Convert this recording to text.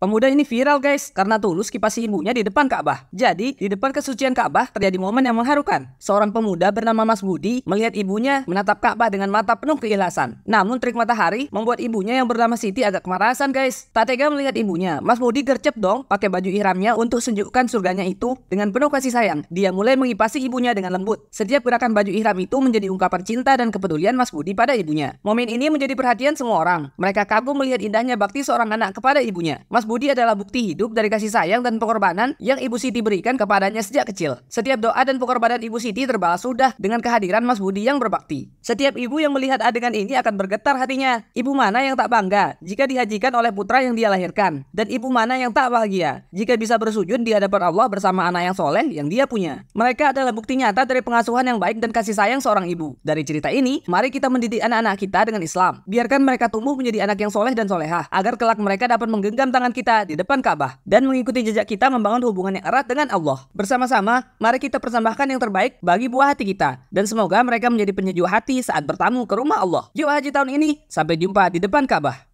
Pemuda ini viral guys, karena tulus kipasi ibunya di depan Ka'bah. Jadi, di depan kesucian Ka'bah terjadi momen yang mengharukan. Seorang pemuda bernama Mas Budi melihat ibunya menatap Ka'bah dengan mata penuh keikhlasan. Namun trik matahari membuat ibunya yang bernama Siti agak kemarasan guys. Tak tega melihat ibunya, Mas Budi gercep dong pakai baju ihramnya untuk sunjukkan surganya itu dengan penuh kasih sayang. Dia mulai mengipasi ibunya dengan lembut. Setiap gerakan baju ihram itu menjadi ungkapan cinta dan kepedulian Mas Budi pada ibunya. Momen ini menjadi perhatian semua orang. Mereka kagum melihat indahnya bakti seorang anak kepada ibunya. Mas Budi adalah bukti hidup dari kasih sayang dan pengorbanan yang Ibu Siti berikan kepadanya sejak kecil. Setiap doa dan pengorbanan Ibu Siti terbalas sudah dengan kehadiran Mas Budi yang berbakti. Setiap ibu yang melihat adegan ini akan bergetar hatinya. Ibu mana yang tak bangga jika dihajikan oleh putra yang dia lahirkan? Dan ibu mana yang tak bahagia jika bisa bersujud di hadapan Allah bersama anak yang soleh yang dia punya? Mereka adalah bukti nyata dari pengasuhan yang baik dan kasih sayang seorang ibu. Dari cerita ini, mari kita mendidik anak-anak kita dengan Islam. Biarkan mereka tumbuh menjadi anak yang soleh dan solehah, agar kelak mereka dapat menggenggam tangan kita kita di depan Ka'bah dan mengikuti jejak kita membangun hubungan yang erat dengan Allah. Bersama-sama, mari kita persembahkan yang terbaik bagi buah hati kita dan semoga mereka menjadi penyejuk hati saat bertamu ke rumah Allah. Yuk haji tahun ini, sampai jumpa di depan Ka'bah.